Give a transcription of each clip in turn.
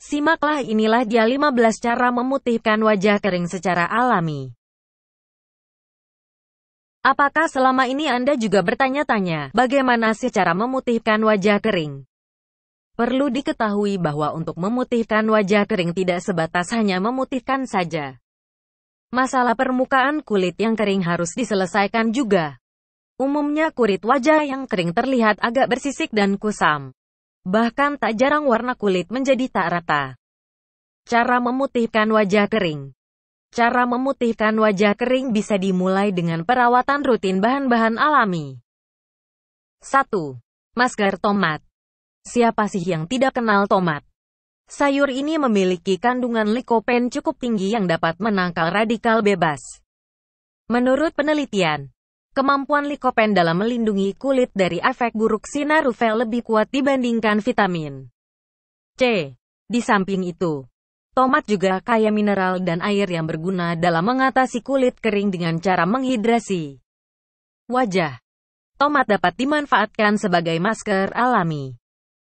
Simaklah inilah dia 15 cara memutihkan wajah kering secara alami. Apakah selama ini Anda juga bertanya-tanya, bagaimana sih cara memutihkan wajah kering? Perlu diketahui bahwa untuk memutihkan wajah kering tidak sebatas hanya memutihkan saja. Masalah permukaan kulit yang kering harus diselesaikan juga. Umumnya kulit wajah yang kering terlihat agak bersisik dan kusam. Bahkan tak jarang warna kulit menjadi tak rata. Cara memutihkan wajah kering Cara memutihkan wajah kering bisa dimulai dengan perawatan rutin bahan-bahan alami. 1. Masker tomat Siapa sih yang tidak kenal tomat? Sayur ini memiliki kandungan likopen cukup tinggi yang dapat menangkal radikal bebas. Menurut penelitian, Kemampuan likopen dalam melindungi kulit dari efek buruk sinar UV lebih kuat dibandingkan vitamin C. Di samping itu, tomat juga kaya mineral dan air yang berguna dalam mengatasi kulit kering dengan cara menghidrasi wajah. Tomat dapat dimanfaatkan sebagai masker alami.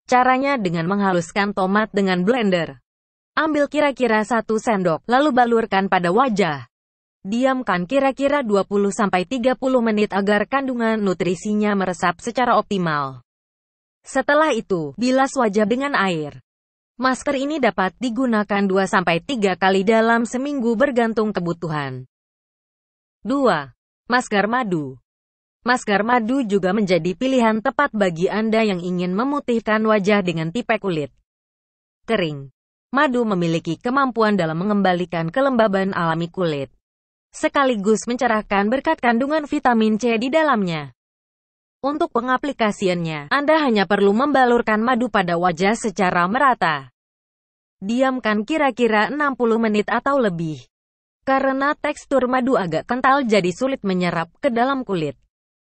Caranya dengan menghaluskan tomat dengan blender. Ambil kira-kira satu sendok, lalu balurkan pada wajah. Diamkan kira-kira 20-30 menit agar kandungan nutrisinya meresap secara optimal. Setelah itu, bilas wajah dengan air. Masker ini dapat digunakan 2-3 kali dalam seminggu bergantung kebutuhan. 2. Masker madu Masker madu juga menjadi pilihan tepat bagi Anda yang ingin memutihkan wajah dengan tipe kulit. Kering Madu memiliki kemampuan dalam mengembalikan kelembaban alami kulit sekaligus mencerahkan berkat kandungan vitamin C di dalamnya. Untuk pengaplikasiannya, Anda hanya perlu membalurkan madu pada wajah secara merata. Diamkan kira-kira 60 menit atau lebih. Karena tekstur madu agak kental jadi sulit menyerap ke dalam kulit.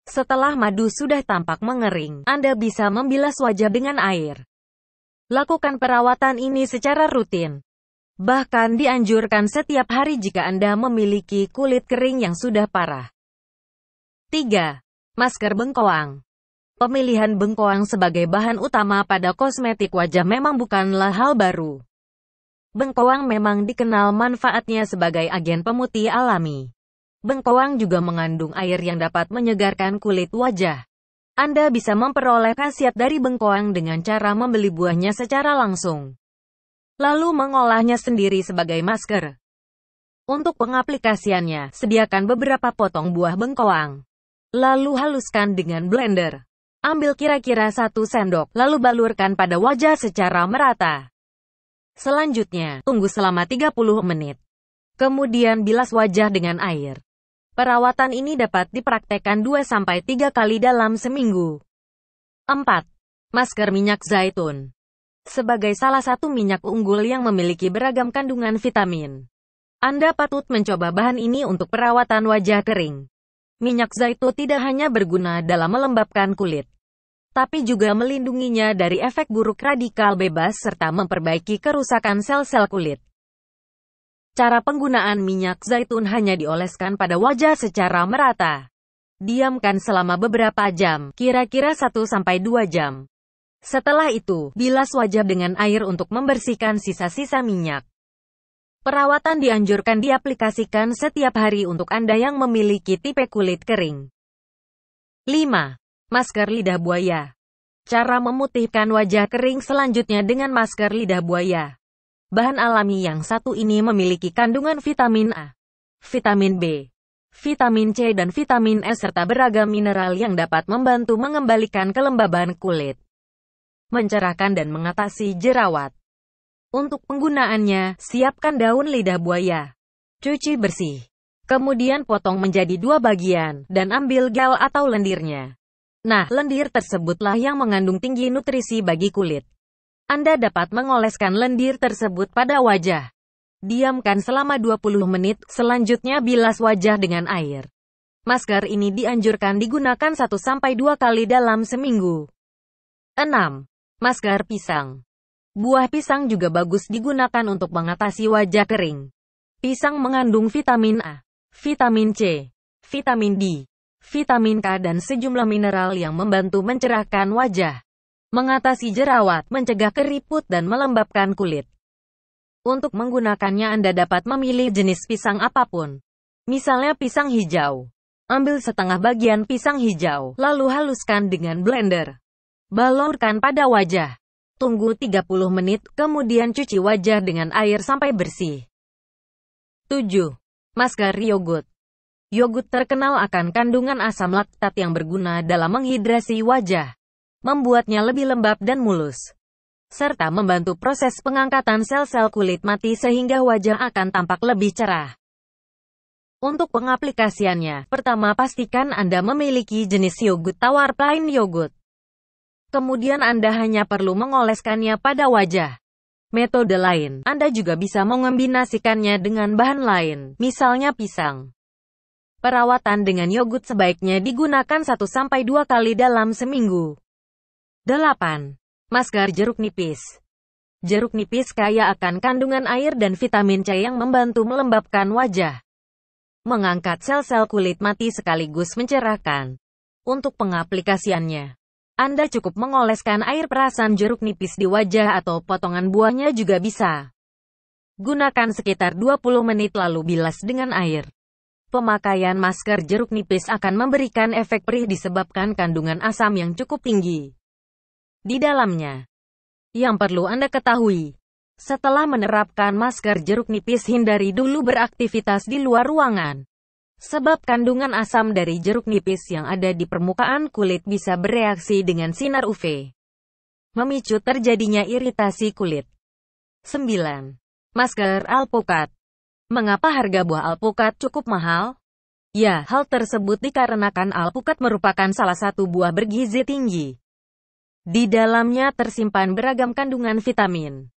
Setelah madu sudah tampak mengering, Anda bisa membilas wajah dengan air. Lakukan perawatan ini secara rutin. Bahkan dianjurkan setiap hari jika Anda memiliki kulit kering yang sudah parah. 3. Masker bengkoang Pemilihan bengkoang sebagai bahan utama pada kosmetik wajah memang bukanlah hal baru. Bengkoang memang dikenal manfaatnya sebagai agen pemutih alami. Bengkoang juga mengandung air yang dapat menyegarkan kulit wajah. Anda bisa memperoleh khasiat dari bengkoang dengan cara membeli buahnya secara langsung lalu mengolahnya sendiri sebagai masker. Untuk pengaplikasiannya, sediakan beberapa potong buah bengkoang. Lalu haluskan dengan blender. Ambil kira-kira satu sendok, lalu balurkan pada wajah secara merata. Selanjutnya, tunggu selama 30 menit. Kemudian bilas wajah dengan air. Perawatan ini dapat dipraktekkan 2-3 kali dalam seminggu. 4. Masker minyak zaitun sebagai salah satu minyak unggul yang memiliki beragam kandungan vitamin. Anda patut mencoba bahan ini untuk perawatan wajah kering. Minyak zaitun tidak hanya berguna dalam melembabkan kulit, tapi juga melindunginya dari efek buruk radikal bebas serta memperbaiki kerusakan sel-sel kulit. Cara penggunaan minyak zaitun hanya dioleskan pada wajah secara merata. Diamkan selama beberapa jam, kira-kira 1-2 jam. Setelah itu, bilas wajah dengan air untuk membersihkan sisa-sisa minyak. Perawatan dianjurkan diaplikasikan setiap hari untuk Anda yang memiliki tipe kulit kering. 5. Masker lidah buaya. Cara memutihkan wajah kering selanjutnya dengan masker lidah buaya. Bahan alami yang satu ini memiliki kandungan vitamin A, vitamin B, vitamin C dan vitamin E serta beragam mineral yang dapat membantu mengembalikan kelembaban kulit mencerahkan dan mengatasi jerawat. Untuk penggunaannya, siapkan daun lidah buaya. Cuci bersih. Kemudian potong menjadi dua bagian, dan ambil gel atau lendirnya. Nah, lendir tersebutlah yang mengandung tinggi nutrisi bagi kulit. Anda dapat mengoleskan lendir tersebut pada wajah. Diamkan selama 20 menit, selanjutnya bilas wajah dengan air. Masker ini dianjurkan digunakan 1-2 kali dalam seminggu. 6. Masker pisang. Buah pisang juga bagus digunakan untuk mengatasi wajah kering. Pisang mengandung vitamin A, vitamin C, vitamin D, vitamin K dan sejumlah mineral yang membantu mencerahkan wajah, mengatasi jerawat, mencegah keriput dan melembabkan kulit. Untuk menggunakannya Anda dapat memilih jenis pisang apapun. Misalnya pisang hijau. Ambil setengah bagian pisang hijau, lalu haluskan dengan blender. Balurkan pada wajah. Tunggu 30 menit, kemudian cuci wajah dengan air sampai bersih. 7. Masker yogurt. Yogurt terkenal akan kandungan asam laktat yang berguna dalam menghidrasi wajah, membuatnya lebih lembab dan mulus, serta membantu proses pengangkatan sel-sel kulit mati sehingga wajah akan tampak lebih cerah. Untuk pengaplikasiannya, pertama pastikan Anda memiliki jenis yogurt tawar plain yogurt. Kemudian Anda hanya perlu mengoleskannya pada wajah. Metode lain, Anda juga bisa mengombinasikannya dengan bahan lain, misalnya pisang. Perawatan dengan yogurt sebaiknya digunakan 1-2 kali dalam seminggu. 8. Masker jeruk nipis Jeruk nipis kaya akan kandungan air dan vitamin C yang membantu melembabkan wajah. Mengangkat sel-sel kulit mati sekaligus mencerahkan. Untuk pengaplikasiannya, anda cukup mengoleskan air perasan jeruk nipis di wajah atau potongan buahnya juga bisa. Gunakan sekitar 20 menit lalu bilas dengan air. Pemakaian masker jeruk nipis akan memberikan efek perih disebabkan kandungan asam yang cukup tinggi di dalamnya. Yang perlu Anda ketahui, setelah menerapkan masker jeruk nipis hindari dulu beraktivitas di luar ruangan. Sebab kandungan asam dari jeruk nipis yang ada di permukaan kulit bisa bereaksi dengan sinar UV, memicu terjadinya iritasi kulit. 9. Masker alpukat Mengapa harga buah alpukat cukup mahal? Ya, hal tersebut dikarenakan alpukat merupakan salah satu buah bergizi tinggi. Di dalamnya tersimpan beragam kandungan vitamin,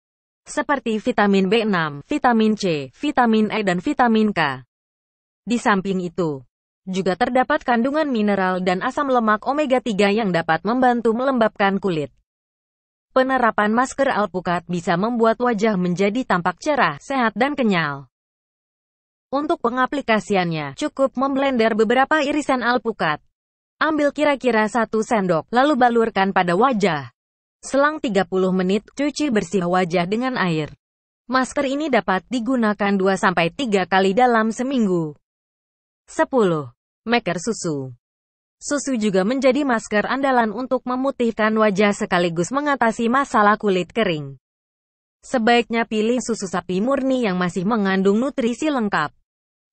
seperti vitamin B6, vitamin C, vitamin E dan vitamin K. Di samping itu, juga terdapat kandungan mineral dan asam lemak omega-3 yang dapat membantu melembabkan kulit. Penerapan masker alpukat bisa membuat wajah menjadi tampak cerah, sehat dan kenyal. Untuk pengaplikasiannya, cukup memblender beberapa irisan alpukat. Ambil kira-kira satu sendok, lalu balurkan pada wajah. Selang 30 menit, cuci bersih wajah dengan air. Masker ini dapat digunakan 2-3 kali dalam seminggu. 10. Maker susu. Susu juga menjadi masker andalan untuk memutihkan wajah sekaligus mengatasi masalah kulit kering. Sebaiknya pilih susu sapi murni yang masih mengandung nutrisi lengkap.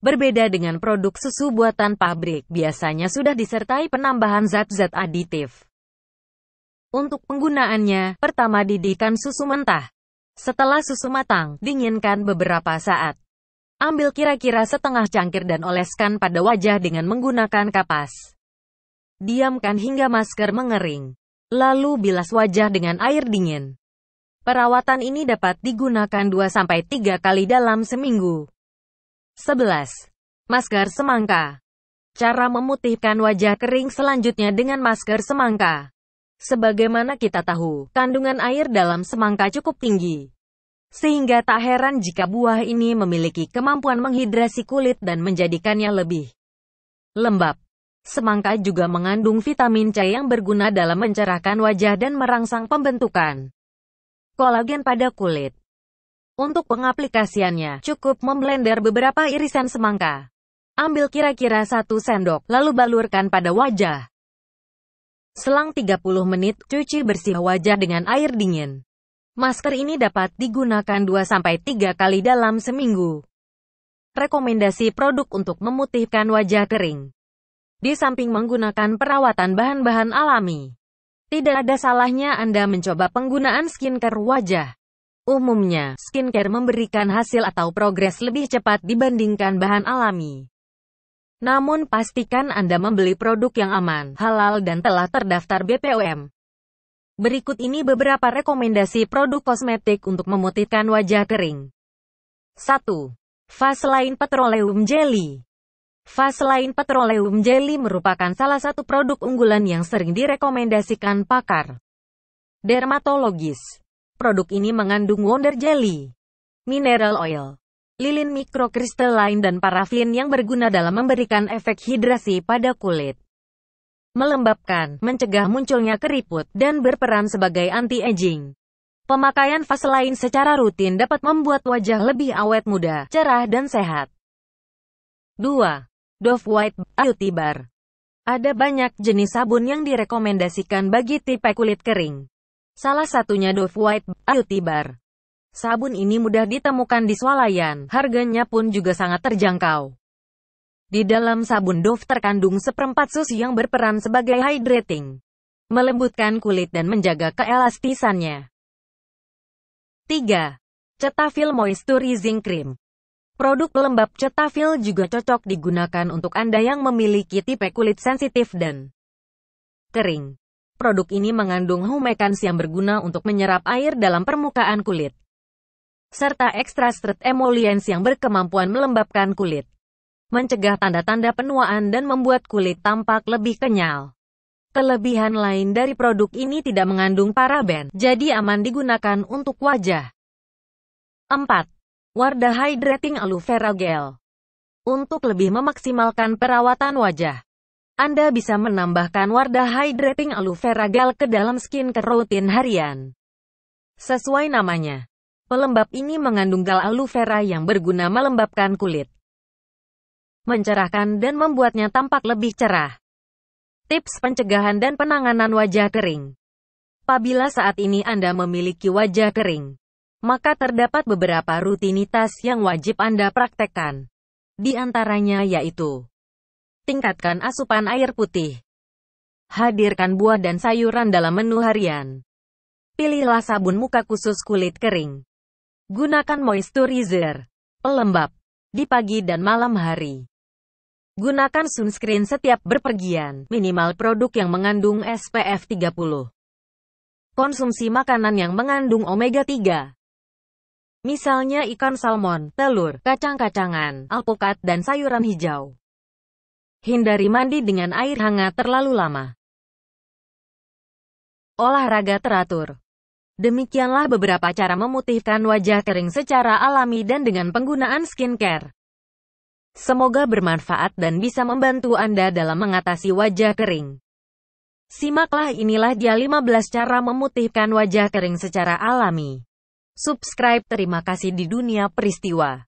Berbeda dengan produk susu buatan pabrik, biasanya sudah disertai penambahan zat-zat aditif. Untuk penggunaannya, pertama didihkan susu mentah. Setelah susu matang, dinginkan beberapa saat. Ambil kira-kira setengah cangkir dan oleskan pada wajah dengan menggunakan kapas. Diamkan hingga masker mengering. Lalu bilas wajah dengan air dingin. Perawatan ini dapat digunakan 2-3 kali dalam seminggu. 11. Masker semangka. Cara memutihkan wajah kering selanjutnya dengan masker semangka. Sebagaimana kita tahu, kandungan air dalam semangka cukup tinggi sehingga tak heran jika buah ini memiliki kemampuan menghidrasi kulit dan menjadikannya lebih lembab. Semangka juga mengandung vitamin C yang berguna dalam mencerahkan wajah dan merangsang pembentukan kolagen pada kulit. Untuk pengaplikasiannya, cukup memblender beberapa irisan semangka. Ambil kira-kira 1 sendok, lalu balurkan pada wajah. Selang 30 menit, cuci bersih wajah dengan air dingin. Masker ini dapat digunakan 2-3 kali dalam seminggu. Rekomendasi produk untuk memutihkan wajah kering. Di samping menggunakan perawatan bahan-bahan alami, tidak ada salahnya Anda mencoba penggunaan skincare wajah. Umumnya, skincare memberikan hasil atau progres lebih cepat dibandingkan bahan alami. Namun pastikan Anda membeli produk yang aman, halal dan telah terdaftar BPOM. Berikut ini beberapa rekomendasi produk kosmetik untuk memutihkan wajah kering. 1. Vaseline Petroleum Jelly Vaseline Petroleum Jelly merupakan salah satu produk unggulan yang sering direkomendasikan pakar dermatologis. Produk ini mengandung wonder jelly, mineral oil, lilin lain dan parafin yang berguna dalam memberikan efek hidrasi pada kulit melembabkan, mencegah munculnya keriput, dan berperan sebagai anti-aging. Pemakaian fase secara rutin dapat membuat wajah lebih awet muda, cerah dan sehat. 2. Dove White Beauty Bar Ada banyak jenis sabun yang direkomendasikan bagi tipe kulit kering. Salah satunya Dove White Beauty Bar. Sabun ini mudah ditemukan di swalayan, harganya pun juga sangat terjangkau. Di dalam sabun Dove terkandung seperempat sus yang berperan sebagai hydrating, melembutkan kulit dan menjaga keelastisannya. 3. Cetaphil Moisturizing Cream Produk lembab Cetaphil juga cocok digunakan untuk Anda yang memiliki tipe kulit sensitif dan kering. Produk ini mengandung humekans yang berguna untuk menyerap air dalam permukaan kulit, serta ekstra strut emollients yang berkemampuan melembabkan kulit mencegah tanda-tanda penuaan dan membuat kulit tampak lebih kenyal. Kelebihan lain dari produk ini tidak mengandung paraben, jadi aman digunakan untuk wajah. 4. Wardah Hydrating Aloe Vera Gel Untuk lebih memaksimalkan perawatan wajah, Anda bisa menambahkan Wardah Hydrating Aloe Vera Gel ke dalam skincare rutin harian. Sesuai namanya, pelembab ini mengandung gel aloe vera yang berguna melembabkan kulit mencerahkan dan membuatnya tampak lebih cerah. Tips pencegahan dan penanganan wajah kering. Apabila saat ini Anda memiliki wajah kering, maka terdapat beberapa rutinitas yang wajib Anda praktekkan. Di antaranya yaitu Tingkatkan asupan air putih. Hadirkan buah dan sayuran dalam menu harian. Pilihlah sabun muka khusus kulit kering. Gunakan moisturizer, pelembab, di pagi dan malam hari. Gunakan sunscreen setiap berpergian, minimal produk yang mengandung SPF 30. Konsumsi makanan yang mengandung omega-3. Misalnya ikan salmon, telur, kacang-kacangan, alpukat, dan sayuran hijau. Hindari mandi dengan air hangat terlalu lama. Olahraga teratur. Demikianlah beberapa cara memutihkan wajah kering secara alami dan dengan penggunaan skincare. Semoga bermanfaat dan bisa membantu Anda dalam mengatasi wajah kering. Simaklah inilah dia 15 cara memutihkan wajah kering secara alami. Subscribe terima kasih di dunia peristiwa.